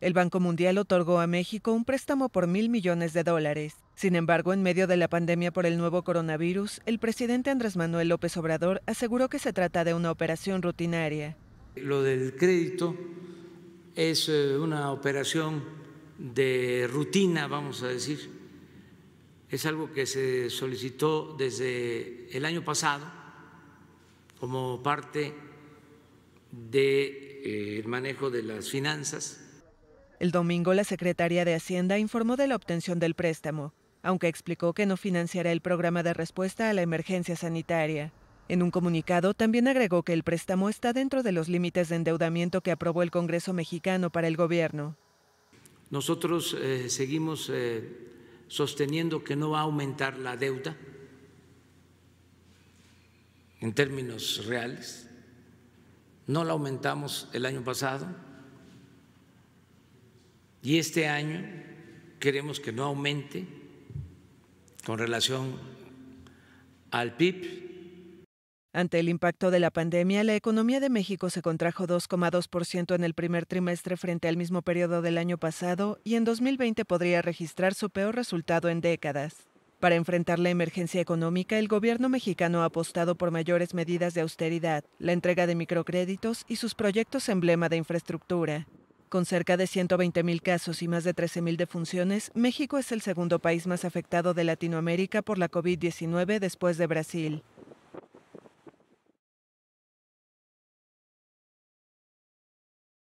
El Banco Mundial otorgó a México un préstamo por mil millones de dólares. Sin embargo, en medio de la pandemia por el nuevo coronavirus, el presidente Andrés Manuel López Obrador aseguró que se trata de una operación rutinaria. Lo del crédito es eh, una operación de rutina, vamos a decir. Es algo que se solicitó desde el año pasado como parte del eh, manejo de las finanzas el domingo la Secretaría de Hacienda informó de la obtención del préstamo, aunque explicó que no financiará el programa de respuesta a la emergencia sanitaria. En un comunicado también agregó que el préstamo está dentro de los límites de endeudamiento que aprobó el Congreso mexicano para el gobierno. Nosotros eh, seguimos eh, sosteniendo que no va a aumentar la deuda en términos reales. No la aumentamos el año pasado y este año queremos que no aumente con relación al PIB. Ante el impacto de la pandemia, la economía de México se contrajo 2,2% en el primer trimestre frente al mismo periodo del año pasado y en 2020 podría registrar su peor resultado en décadas. Para enfrentar la emergencia económica, el gobierno mexicano ha apostado por mayores medidas de austeridad, la entrega de microcréditos y sus proyectos emblema de infraestructura. Con cerca de 120.000 casos y más de 13.000 defunciones, México es el segundo país más afectado de Latinoamérica por la COVID-19 después de Brasil.